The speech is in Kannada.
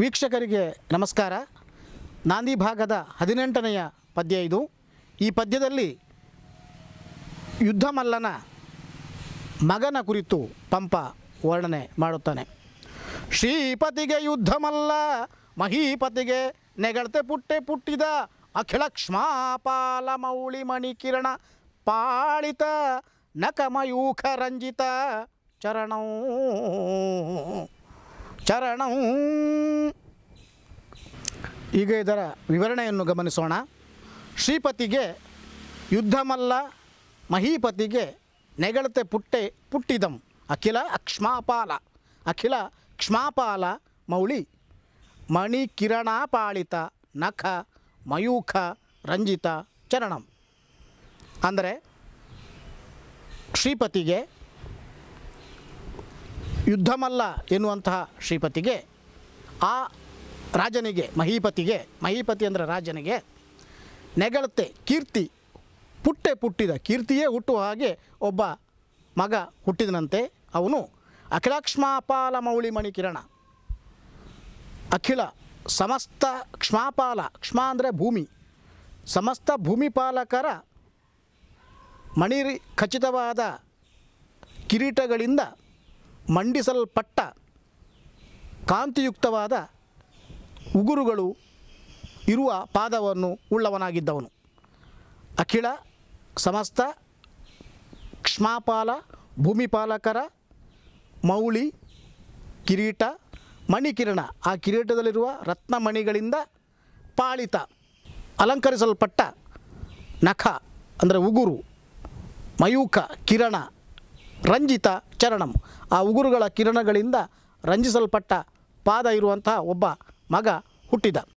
ವೀಕ್ಷಕರಿಗೆ ನಮಸ್ಕಾರ ನಾಂದಿ ಭಾಗದ ಹದಿನೆಂಟನೆಯ ಪದ್ಯ ಇದು ಈ ಪದ್ಯದಲ್ಲಿ ಯುದ್ಧಮಲ್ಲನ ಮಗನ ಕುರಿತು ಪಂಪ ವರ್ಣನೆ ಮಾಡುತ್ತಾನೆ ಶ್ರೀಪತಿಗೆ ಯುದ್ಧಮಲ್ಲ ಮಹೀಪತಿಗೆ ನೆಗಳತೆ ಪುಟ್ಟೆ ಪುಟ್ಟಿದ ಅಖಿಳ ಕ್ಷಮಾಪಾಲ ಮೌಳಿ ಮಣಿಕಿರಣ ಪಾಳಿತ ನಕಮಯೂಖ ರಂಜಿತ ಚರಣೋ ಚರಣಂ ಈಗ ಇದರ ವಿವರಣೆಯನ್ನು ಗಮನಿಸೋಣ ಶ್ರೀಪತಿಗೆ ಯುದ್ಧಮಲ್ಲ ಮಹೀಪತಿಗೆ ನೆಗಳತೆ ಪುಟ್ಟೆ ಪುಟ್ಟಿದಂ ಅಖಿಲ ಅಕ್ಷ್ಮಾಪಾಲ ಅಖಿಲ ಕ್ಷಮಾಪಾಲ ಮೌಳಿ ಕಿರಣಾಪಾಳಿತ ನಖ ಮಯೂಖ ರಂಜಿತ ಚರಣಂ ಅಂದರೆ ಶ್ರೀಪತಿಗೆ ಯುದ್ಧಮಲ್ಲ ಎನ್ನುವಂತಹ ಶ್ರೀಪತಿಗೆ ಆ ರಾಜನಿಗೆ ಮಹೀಪತಿಗೆ ಮಹೀಪತಿ ಅಂದರೆ ರಾಜನಿಗೆ ನೆಗಳತೆ ಕೀರ್ತಿ ಪುಟ್ಟೆ ಪುಟ್ಟಿದ ಕೀರ್ತಿಯೇ ಹುಟ್ಟುವ ಹಾಗೆ ಒಬ್ಬ ಮಗ ಹುಟ್ಟಿದನಂತೆ ಅವನು ಅಖಿಲಾಕ್ಷ್ಮಾಪಾಲ ಮೌಳಿ ಮಣಿಕಿರಣ ಅಖಿಲ ಸಮಸ್ತ ಕ್ಷ್ಮಾಪಾಲ ಕ್ಷ್ಮಾ ಅಂದರೆ ಭೂಮಿ ಸಮಸ್ತ ಭೂಮಿಪಾಲಕರ ಮಣಿರಿ ಖಚಿತವಾದ ಕಿರೀಟಗಳಿಂದ ಮಂಡಿಸಲ್ಪಟ್ಟ ಕಾಂತಿಯುಕ್ತವಾದ ಉಗುರುಗಳು ಇರುವ ಪಾದವನ್ನು ಉಳ್ಳವನಾಗಿದ್ದವನು ಅಖಿಳ ಸಮಸ್ತ ಕ್ಷ್ಮಾಪಾಲ ಭೂಮಿಪಾಲಕರ ಮೌಳಿ ಕಿರೀಟ ಮಣಿಕಿರಣ ಆ ಕಿರೀಟದಲ್ಲಿರುವ ರತ್ನಮಣಿಗಳಿಂದ ಪಾಳಿತ ಅಲಂಕರಿಸಲ್ಪಟ್ಟ ನಖ ಅಂದರೆ ಉಗುರು ಮಯೂಕ ಕಿರಣ ರಂಜಿತ ಚರಣಂ ಆ ಉಗುರುಗಳ ಕಿರಣಗಳಿಂದ ರಂಜಿಸಲ್ಪಟ್ಟ ಪಾದ ಇರುವಂತಹ ಒಬ್ಬ ಮಗ ಹುಟ್ಟಿದ